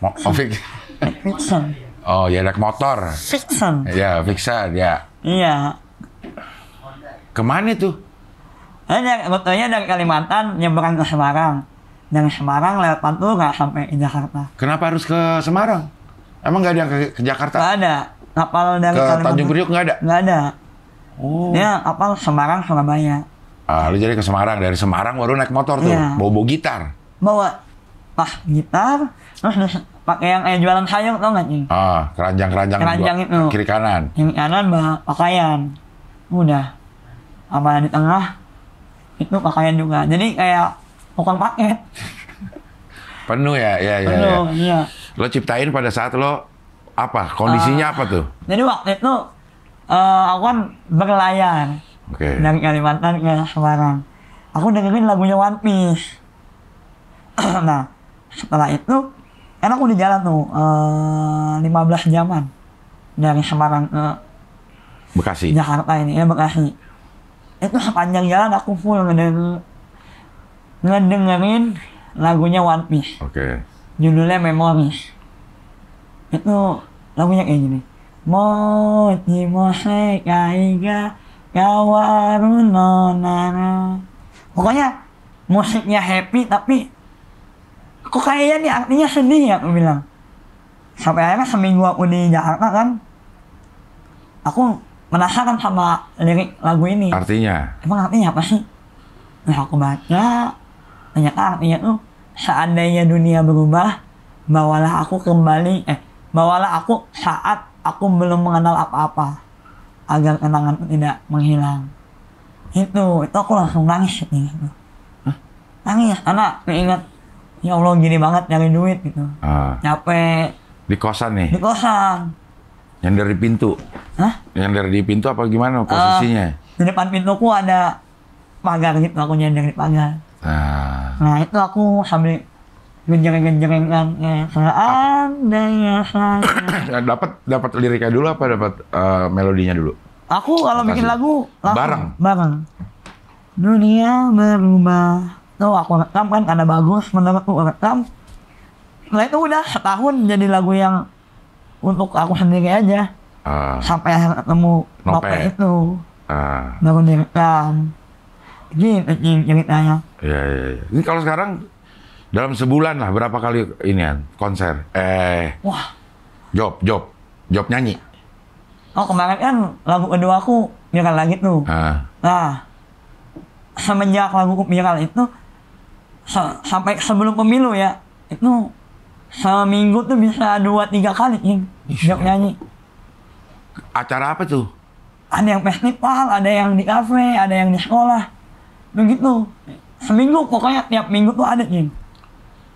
Speaker 2: Mo oh, fiction.
Speaker 1: Oh, ya naik motor. Vixen. Ya, Vixen, ya.
Speaker 2: Iya. Kemana tuh? Hanya eh, motornya dari Kalimantan nyebrang ke Semarang. Dari Semarang lewat Pantura sampai Jakarta. Kenapa harus ke Semarang? Emang nggak ada yang ke, Jakarta? Nggak ada. Kapal dari ke Kalimantan. Tanjung Priok nggak ada? Nggak ada. Oh. Ya, kapal Semarang Surabaya.
Speaker 1: Ah, lu jadi ke Semarang. Dari Semarang baru naik motor tuh. Iya. Bawa-bawa gitar.
Speaker 2: Bawa pas gitar, terus pakai yang eh, jualan sayur tau gak sih?
Speaker 1: Ah, keranjang-keranjang. Keranjang itu. Kiri kanan.
Speaker 2: Kiri kanan pakaian. Udah. apa di tengah itu pakaian juga. Jadi kayak bukan paket.
Speaker 1: <laughs> Penuh ya, ya, ya. Penuh, ya. iya. Lo ciptain pada saat lo apa? Kondisinya uh, apa tuh?
Speaker 2: Jadi waktu itu uh, aku kan berlayar okay. dari Kalimantan ke Semarang. Aku dengerin lagunya One Piece. <clears throat> nah, setelah itu Enak udah jalan tuh uh, eh, 15 jaman dari Semarang ke Bekasi. Jakarta ini, ya Bekasi. Itu sepanjang jalan aku full ngedenger, ngedengerin lagunya One Piece. Oke. Okay. Judulnya Memories. Itu lagunya kayak gini. Mochi mohe kaiga kawaru nonara. Pokoknya musiknya happy tapi kok kayaknya nih artinya sedih ya aku bilang sampai akhirnya seminggu aku di Jakarta kan aku penasaran sama lirik lagu ini
Speaker 1: artinya
Speaker 2: emang artinya apa sih nah aku baca ternyata artinya tuh seandainya dunia berubah bawalah aku kembali eh bawalah aku saat aku belum mengenal apa-apa agar kenangan tidak menghilang itu itu aku langsung nangis nih nangis anak ingat ya Allah gini banget nyari duit gitu. Ah. Nyampe
Speaker 1: di kosan nih. Di
Speaker 2: kosan.
Speaker 1: Yang dari pintu. Hah? Yang dari di pintu apa gimana posisinya? Uh,
Speaker 2: di depan pintuku ada pagar gitu aku nyender di pagar.
Speaker 1: Ah.
Speaker 2: Nah, itu aku sambil genjeng-genjeng kan ya. seandainya saya
Speaker 1: <coughs> dapat dapat liriknya dulu apa dapat uh, melodinya dulu?
Speaker 2: Aku kalau bikin lagu lagu bareng. Bareng. Dunia berubah tuh aku rekam kan karena bagus menurutku rekam setelah itu udah setahun jadi lagu yang untuk aku sendiri aja uh, sampai ketemu nope itu uh. Ah. baru direkam gitu ceritanya
Speaker 1: iya iya iya ini kalau sekarang dalam sebulan lah berapa kali ini kan konser eh wah job job job nyanyi
Speaker 2: oh kemarin kan lagu kedua aku viral lagi tuh uh. nah semenjak lagu viral itu se sampai sebelum pemilu ya itu seminggu tuh bisa dua tiga kali nih job nyanyi
Speaker 1: acara apa tuh
Speaker 2: ada yang festival ada yang di kafe ada yang di sekolah begitu seminggu pokoknya tiap minggu tuh ada nih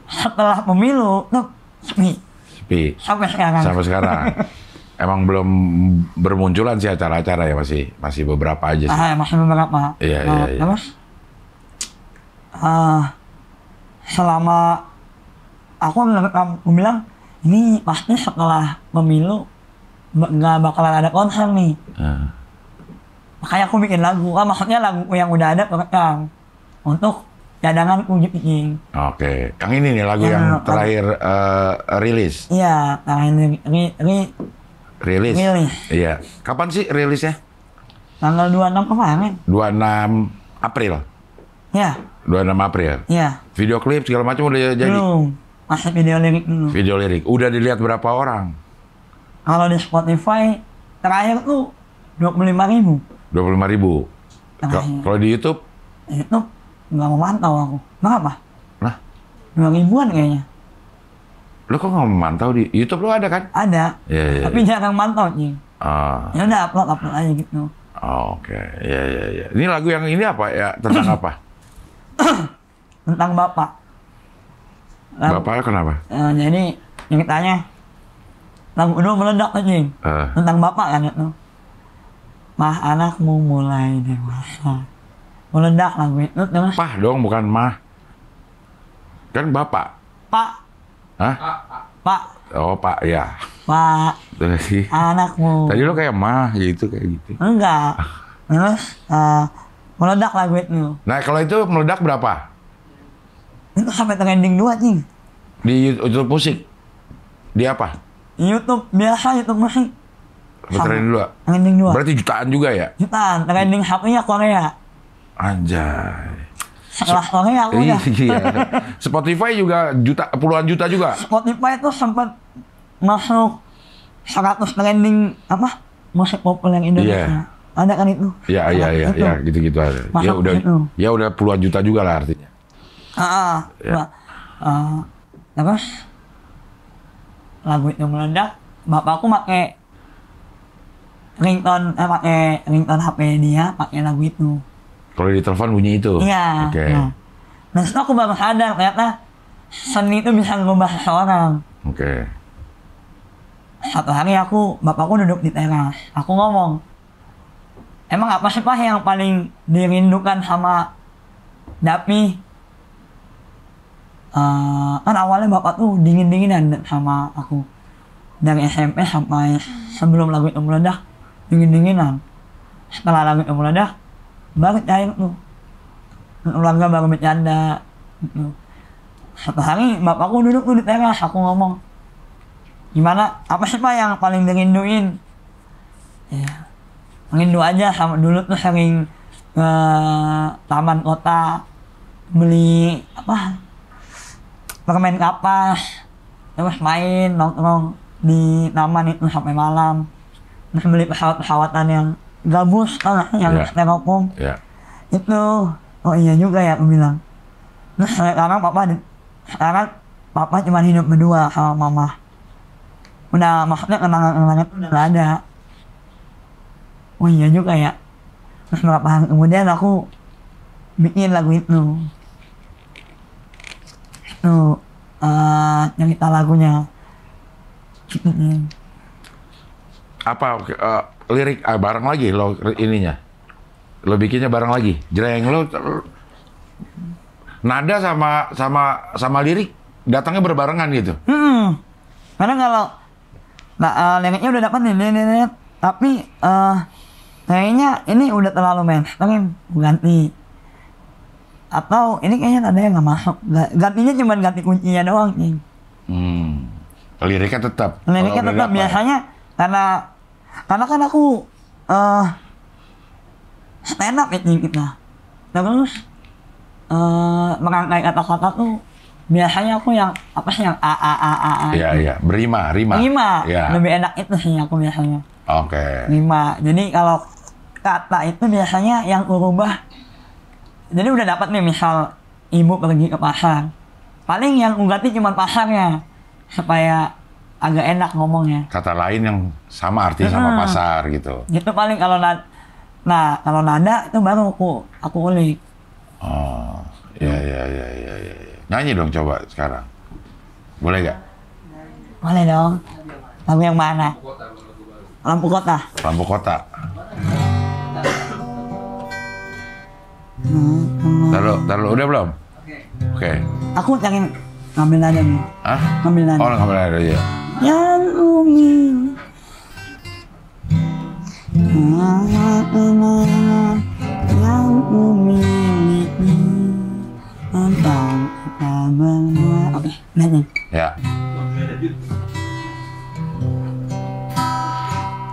Speaker 2: setelah pemilu tuh sepi
Speaker 1: sepi sampai sekarang sampai sekarang <laughs> emang belum bermunculan sih acara-acara ya masih masih beberapa aja sih.
Speaker 2: Ah, masih beberapa. Iya, nah, iya, iya. Terus uh, selama aku bilang ini pasti setelah pemilu nggak bakalan ada konser nih. Uh. Makanya aku bikin lagu, kan maksudnya lagu yang udah ada kan untuk cadangan ujuk ini.
Speaker 1: Oke, okay. Kang ini nih lagu iya, yang, yang terakhir uh, rilis.
Speaker 2: Iya, terakhir ri, ri,
Speaker 1: rilis. Rilis. Iya. Kapan sih rilisnya?
Speaker 2: Tanggal dua 26 kemarin.
Speaker 1: enam April. Ya. 26 April. Iya. Video klip segala macam udah jadi. Belum.
Speaker 2: Masih video lirik dulu.
Speaker 1: Video lirik. Udah dilihat berapa orang?
Speaker 2: Kalau di Spotify terakhir tuh 25 ribu.
Speaker 1: 25 ribu. Kalau di YouTube?
Speaker 2: YouTube nggak memantau aku. Kenapa? Nah. 2 ribuan kayaknya.
Speaker 1: Lo kok nggak memantau di YouTube lo ada kan? Ada. Iya, iya. Tapi ya.
Speaker 2: jarang mantau sih. Ah. Ya udah upload upload aja gitu.
Speaker 1: Oh, Oke, okay. ya ya ya. Ini lagu yang ini apa ya tentang <clears throat> apa?
Speaker 2: <coughs> tentang bapak. Lalu, bapak kenapa? Uh, jadi ditanya lagu itu meledak lagi uh. tentang bapak kan itu. Mah anakmu mulai dewasa. Meledak lagu itu Pah dong bukan mah. Kan bapak. Pak. Hah? Pak.
Speaker 1: Oh pak ya. Pak. sih. Anakmu. Tadi lo kayak mah gitu kayak gitu.
Speaker 2: Enggak. Ah. Terus uh, Meledak lah gue itu.
Speaker 1: Nah kalau itu meledak berapa?
Speaker 2: Itu sampai trending dua nih
Speaker 1: Di YouTube musik? Di apa?
Speaker 2: YouTube biasa YouTube musik. Sampai trending dua. Trending dua.
Speaker 1: Berarti jutaan juga ya?
Speaker 2: Jutaan. Trending HP-nya Korea.
Speaker 1: Anjay.
Speaker 2: Setelah Korea aku udah. <laughs> Iya.
Speaker 1: Spotify juga juta puluhan juta juga.
Speaker 2: Spotify itu sempat masuk 100 trending apa musik populer Indonesia. Yeah. Anda kan itu.
Speaker 1: Ya, ya, ya, kan ya, gitu-gitu aja. Ya udah, itu. ya udah puluhan juta juga lah artinya.
Speaker 2: Ah, ah, ah. ya. Uh, apa lagu itu meledak, bapakku pakai ringtone, eh, pakai ringtone HP dia, pakai lagu itu.
Speaker 1: Kalau di telepon bunyi itu. Iya. Oke. Okay. Nah.
Speaker 2: nah aku baru sadar ternyata seni itu bisa ngubah seseorang Oke. Okay. Satu hari aku, bapakku duduk di teras. Aku ngomong, emang apa sih pak yang paling dirindukan sama Dapi uh, kan awalnya bapak tuh dingin dinginan sama aku dari SMP sampai sebelum lagu itu meledak dingin dinginan setelah lagu itu meledak baru cair tuh keluarga baru bercanda gitu. satu hari bapakku duduk tuh di teras aku ngomong gimana apa sih pak yang paling dirinduin ya rindu aja sama dulu tuh sering ke eh, taman kota beli apa permen kapas terus main nongkrong di taman itu sampai malam terus beli pesawat-pesawatan yang gabus kan yang yeah. stereopom yeah. itu oh iya juga ya aku bilang terus sekarang papa sekarang papa cuma hidup berdua sama mama udah maksudnya kenangan-kenangan itu udah gak ada oh iya juga ya terus berapa hari kemudian aku bikin lagu itu itu uh, eh, kita lagunya
Speaker 1: apa uh, lirik uh, bareng lagi lo ininya lo bikinnya bareng lagi jreng lo nada sama sama sama lirik datangnya berbarengan gitu
Speaker 2: hmm. karena kalau nah, uh, liriknya udah dapat nih, nih, nih, nih tapi uh, kayaknya ini udah terlalu mainstream ganti atau ini kayaknya ada yang nggak masuk gantinya cuma ganti kuncinya doang nih
Speaker 1: hmm. liriknya tetap liriknya tetap apa? biasanya
Speaker 2: karena karena kan aku uh, eh, stand up ya, ini kita terus uh, eh, merangkai kata-kata tuh biasanya aku yang apa sih yang a a a a a iya
Speaker 1: iya berima rima rima ya. lebih
Speaker 2: enak itu sih aku biasanya oke okay. rima jadi kalau kata itu biasanya yang berubah jadi udah dapat nih misal ibu pergi ke pasar paling yang ugati cuma pasarnya supaya agak enak ngomongnya
Speaker 1: kata lain yang sama artinya hmm. sama pasar gitu
Speaker 2: itu paling kalau na nah kalau nada itu baru aku aku ulik oh ya ya
Speaker 1: ya ya ya nyanyi dong coba sekarang boleh gak
Speaker 2: boleh dong lagu yang mana lampu kota
Speaker 1: lampu kota Taruh, taruh. Udah belum? Oke. Okay.
Speaker 2: Aku pengen ngambil nada nih.
Speaker 1: Hah? Ngambil nada. Oh, ngambil nada ya.
Speaker 2: Ya umi. Yang umi tentang kita Oke, Ya.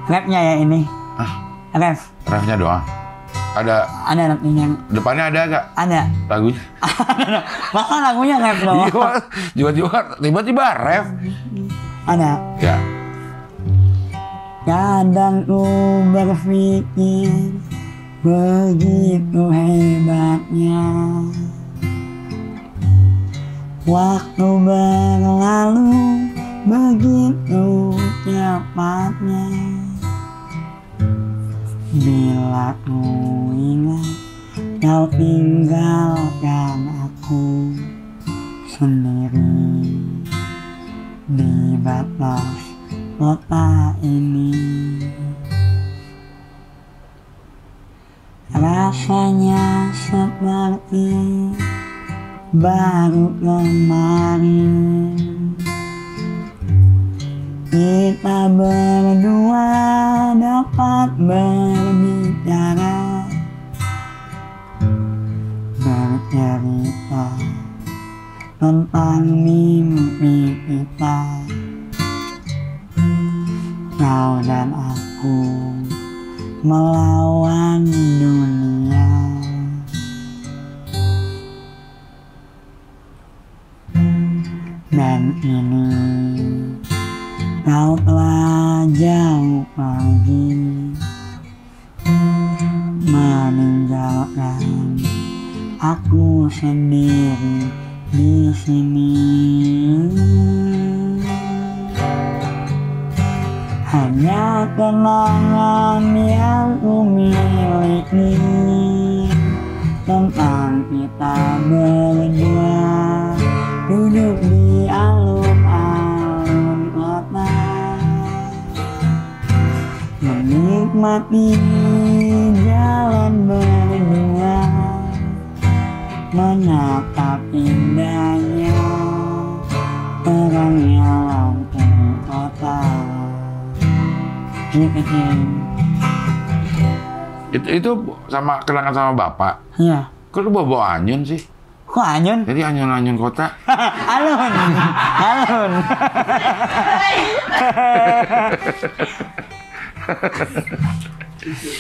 Speaker 2: Rapnya ya ini. Ah. Rap.
Speaker 1: Rapnya doang. Ada.
Speaker 2: Ada lagunya.
Speaker 1: Depannya ada gak? Ada. Lagunya? <laughs> Masa lagunya rap loh. Iya, tiba-tiba tiba-tiba rap.
Speaker 2: Ada. Ya. Kadang ku berpikir begitu hebatnya Waktu berlalu begitu cepatnya Bila ku ingat kau tinggalkan aku sendiri di batas kota ini Rasanya seperti baru kemarin kita berdua dapat berbicara Bercerita tentang mimpi kita Kau dan aku melawan dunia Dan ini Kau telah jauh pergi Meninggalkan aku sendiri di sini Hanya kenangan yang ku miliki Tentang kita berdua amati jalan berdua menatap indahnya terangnya lampu kota iya,
Speaker 1: itu, itu sama kenangan sama bapak iya kok lu bawa, -bawa anyun sih Kok anyun? Jadi anyun-anyun kota.
Speaker 2: <laughs> alun. Alun.
Speaker 1: <laughs>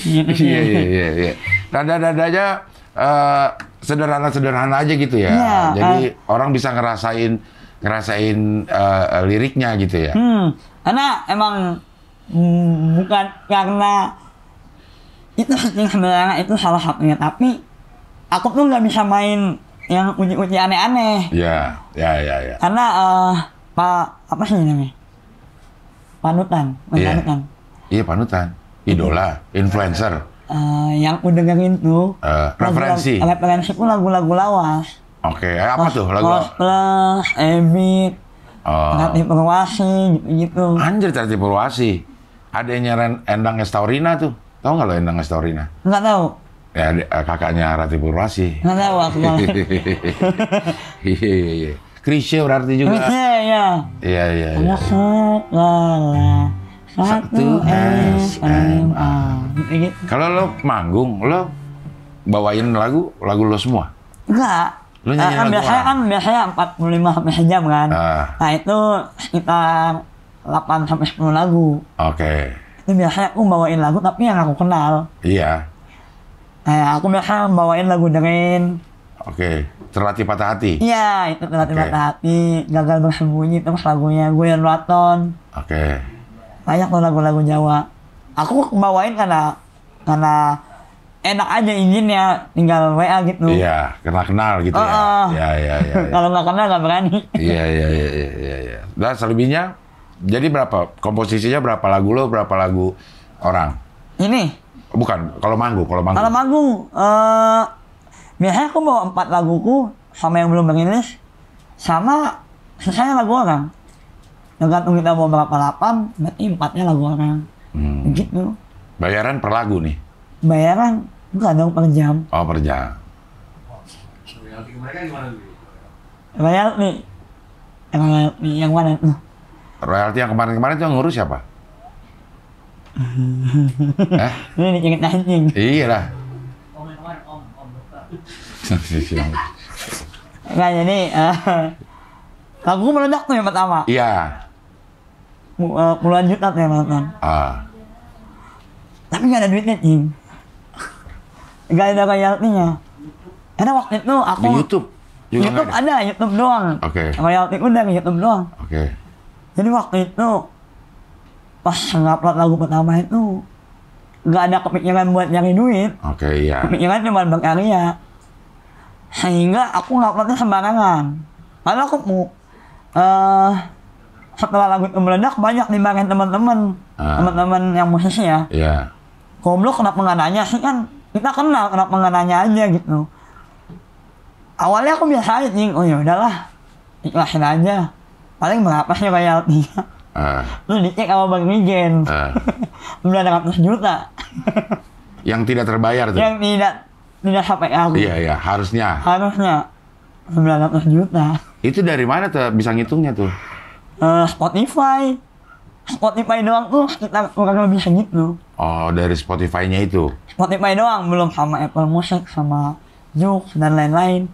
Speaker 1: Iya iya iya. iya. Nada-nadanya uh, eh, sederhana-sederhana aja gitu ya. ya Jadi uh, orang bisa ngerasain ngerasain uh, liriknya gitu ya. Hmm,
Speaker 2: karena emang mm, bukan karena itu sebenarnya itu salah satunya, tapi aku tuh nggak bisa main yang uji-uji aneh-aneh.
Speaker 1: Ya, ya, ya, ya.
Speaker 2: Karena uh, pak apa sih namanya? Panutan, iya. panutan. yeah. panutan
Speaker 1: Iya panutan, idola, influencer.
Speaker 2: Uh, yang aku dengerin tuh
Speaker 1: uh, referensi lagu,
Speaker 2: referensi ku lagu-lagu lawas
Speaker 1: oke okay. Eh, apa tuh lagu
Speaker 2: plus Ebit oh. uh, Purwasi
Speaker 1: gitu anjir Tati Purwasi yang nyaran Endang Estaurina tuh tau nggak lo Endang Estaurina nggak tahu ya kakaknya Rati Purwasi nggak tahu aku <laughs> iya iya iya Krisye berarti juga Krisye iya. iya iya iya
Speaker 2: satu S M A. Kalau lo
Speaker 1: manggung, lo bawain lagu lagu lo semua?
Speaker 2: Enggak. Lo nyanyi uh, lagu biasanya kan biasanya 45 sampai jam kan. Uh. Nah itu kita 8 sampai 10 lagu. Oke. Okay. Itu biasanya aku bawain lagu tapi yang aku kenal. Iya. Nah, aku biasanya bawain lagu dengerin.
Speaker 1: Oke. Okay. Terlatih patah hati? Iya,
Speaker 2: itu terlatih okay. patah hati. Gagal bersembunyi terus lagunya gue yang Oke. Okay banyak tuh lagu-lagu Jawa aku bawain karena karena enak aja izinnya tinggal WA gitu. Iya,
Speaker 1: kenal kenal gitu oh, ya. Oh. Ya ya ya.
Speaker 2: Kalau nggak kenal nggak berani.
Speaker 1: Iya iya iya iya iya. Nah, selebihnya jadi berapa komposisinya berapa lagu lo berapa lagu orang? Ini. Bukan, kalau manggung, kalau manggung. Kalau
Speaker 2: manggung eh biasanya aku bawa empat laguku sama yang belum berilis sama saya lagu orang dengan kita mau berapa lapan berarti empatnya lagu orang hmm. gitu
Speaker 1: bayaran per lagu nih
Speaker 2: bayaran enggak dong per jam
Speaker 1: oh per jam
Speaker 2: royalti eh, royalti yang mana Royal
Speaker 1: royalti yang kemarin-kemarin tuh ngurus siapa
Speaker 2: Hah? <laughs> Eh? Ini dicengit anjing.
Speaker 1: Iya lah. Om yang kemarin, om, om dokter.
Speaker 2: Nah jadi, uh, <laughs> lagu meledak tuh yang pertama. Iya puluhan eh, juta tuh yang Ah. Tapi nggak ada duitnya, Cing. gak ada royaltinya. Karena waktu itu aku... Di Youtube? Juga YouTube ada. ada, Youtube doang. Oke. Okay. Royalti udah Youtube doang. Oke. Okay. Jadi waktu itu, pas ngupload lagu pertama itu, nggak ada kepikiran buat nyari duit. Oke, okay, iya. Kepikiran cuma berkarya. Sehingga aku nguploadnya sembarangan. Padahal aku mau, uh, eh, setelah lagu itu meledak banyak dimarahin teman-teman ah. teman-teman yang musisi ya yeah. goblok kenapa nggak nanya sih kan kita kenal kenapa nggak nanya aja gitu awalnya aku biasa aja nih oh ya udahlah ikhlasin aja paling berapa sih royaltinya uh. lu dicek sama bang Mijen udah uh. <laughs> ratus juta
Speaker 1: yang tidak terbayar tuh yang
Speaker 2: tidak tidak sampai aku iya
Speaker 1: iya harusnya
Speaker 2: harusnya sembilan ratus juta
Speaker 1: itu dari mana tuh bisa ngitungnya tuh
Speaker 2: uh, Spotify. Spotify doang tuh kita kurang lebih segitu.
Speaker 1: Oh, dari Spotify-nya itu?
Speaker 2: Spotify doang, belum sama Apple Music, sama Zoom, dan lain-lain.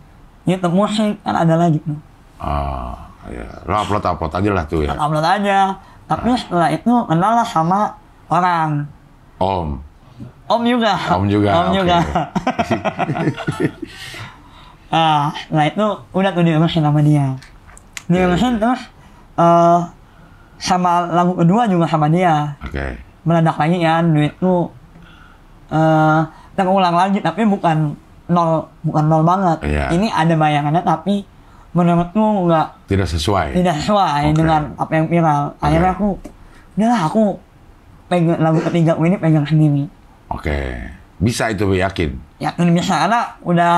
Speaker 2: YouTube Music, kan ada lagi tuh.
Speaker 1: Oh, ya. Lo upload-upload aja lah tuh ya? Upload
Speaker 2: aja. Tapi ah. setelah itu kenal lah sama orang. Om? Om juga. Om juga. Om juga. <laughs> <laughs> ah, nah itu udah tuh diurusin sama dia. Diurusin yeah. Iya. terus uh, sama lagu kedua juga sama Oke. Okay. Meledak lagi kan, duit duitmu. Uh, eh, kita ulang lagi tapi bukan nol bukan nol banget. Yeah. Ini ada bayangannya tapi menurutmu nggak
Speaker 1: tidak sesuai. Tidak
Speaker 2: sesuai okay. dengan apa yang viral. Akhirnya okay. aku udahlah aku pengen lagu ketiga ini pegang sendiri.
Speaker 1: Oke. Okay. Bisa itu yakin?
Speaker 2: Yakin bisa karena udah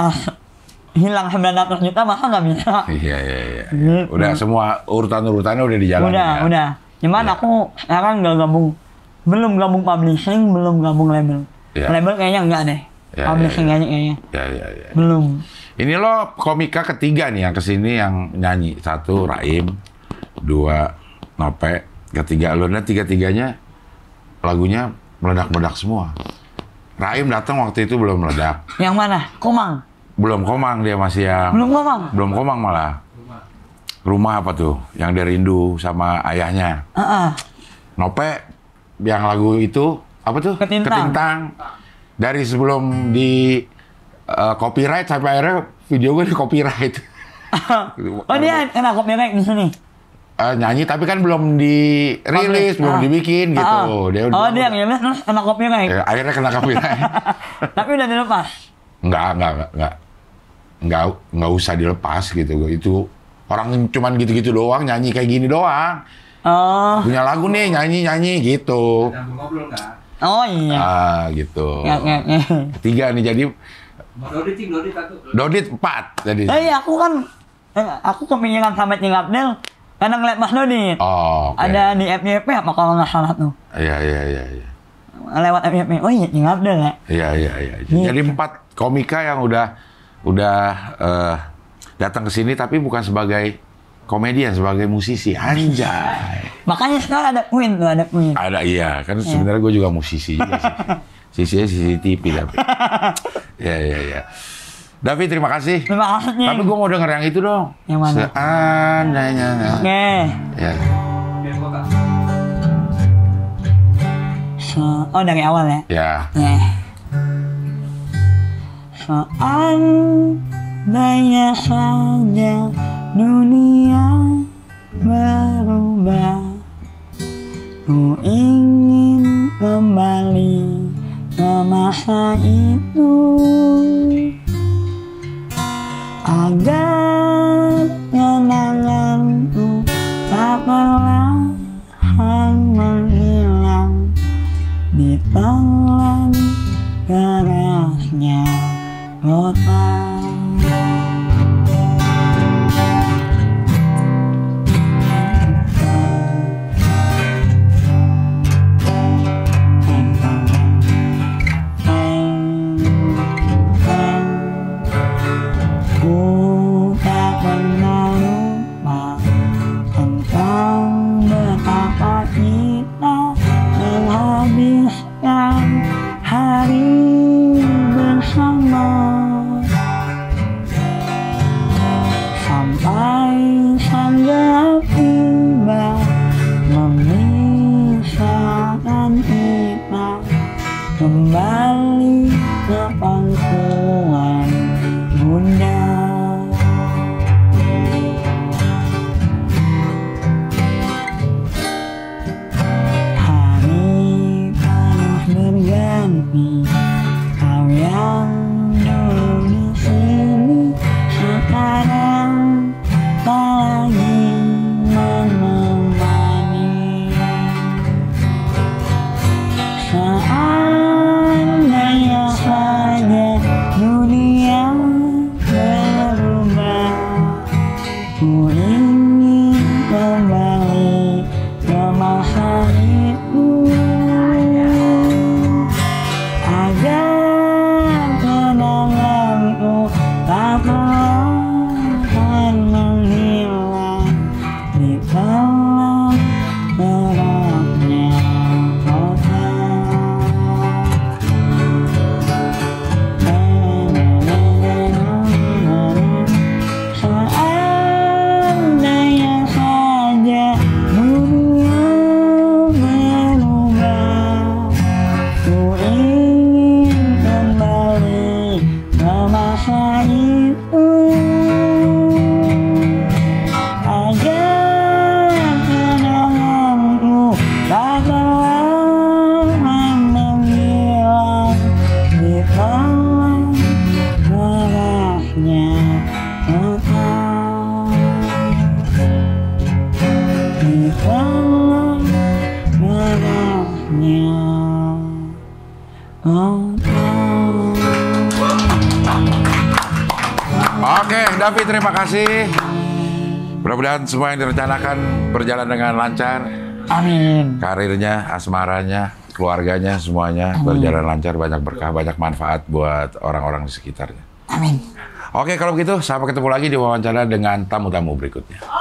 Speaker 2: hilang ratus juta masa nggak bisa?
Speaker 1: Iya, iya, iya. iya. Gitu. Udah semua urutan-urutannya udah dijalani Udah, ya?
Speaker 2: udah. Cuman ya. aku sekarang nggak gabung. Belum gabung publishing, belum gabung label. Ya. Label kayaknya enggak deh. Ya, publishing ya, ya. kayaknya. Iya, iya, iya. Belum.
Speaker 1: Ini lo komika ketiga nih yang kesini yang nyanyi. Satu, Raim. Dua, Nope. Ketiga, lo. Nah, tiga-tiganya lagunya meledak-meledak semua. Raim datang waktu itu belum meledak.
Speaker 2: Yang mana? Komang?
Speaker 1: Belum komang dia masih yang... Belum komang? Belum komang malah. Rumah, Rumah apa tuh? Yang dia rindu sama ayahnya. Uh -uh. Nope, yang lagu itu, apa tuh? Ketintang. Ketintang. Dari sebelum di uh, copyright sampai akhirnya video gue di copyright.
Speaker 2: <laughs> oh dia kena copyright di sini? uh, nyanyi tapi kan belum dirilis, belum dibikin ah. gitu. Oh Dia oh, dia yang rilis kena copyright. Ya, akhirnya kena copyright. <laughs> tapi udah dilepas.
Speaker 1: Enggak, enggak, enggak, enggak nggak nggak usah dilepas gitu itu orang cuman gitu-gitu doang nyanyi kayak gini doang oh. punya lagu nih nyanyi nyanyi gitu oh iya ah gitu tiga nih jadi
Speaker 2: Dodit Dodit
Speaker 1: Dodit empat jadi oh,
Speaker 2: iya, kan, eh aku kan aku kepinginan sama Cing Abdel karena ngeliat Mas Dodit oh okay. ada di FYP apa kalau nggak salah tuh
Speaker 1: iya iya iya ya.
Speaker 2: lewat FYP oh iya Cing Abdel ya iya,
Speaker 1: iya iya iya jadi empat komika yang udah udah uh, datang ke sini tapi bukan sebagai komedian sebagai musisi anjay
Speaker 2: makanya sekarang ada Queen tuh ada Queen
Speaker 1: ada iya kan ya. sebenarnya gue juga musisi juga sih sisinya <laughs> sisi TV tapi <laughs> ya ya ya David terima kasih terima kasih tapi gue mau denger yang itu
Speaker 2: dong yang mana seandainya oke okay. ya Oh, dari awal ya? Ya. Yeah. yeah. Seandainya saja dunia berubah Ku ingin kembali ke masa itu Agar kenanganku tak perlahan menghilang Di tangan keras 我。
Speaker 1: kasih. Mudah-mudahan semua yang direncanakan berjalan dengan lancar. Amin. Karirnya, asmaranya, keluarganya, semuanya Amin. berjalan lancar, banyak berkah, banyak manfaat buat orang-orang di sekitarnya. Amin. Oke, kalau begitu sampai ketemu lagi di wawancara dengan tamu-tamu berikutnya.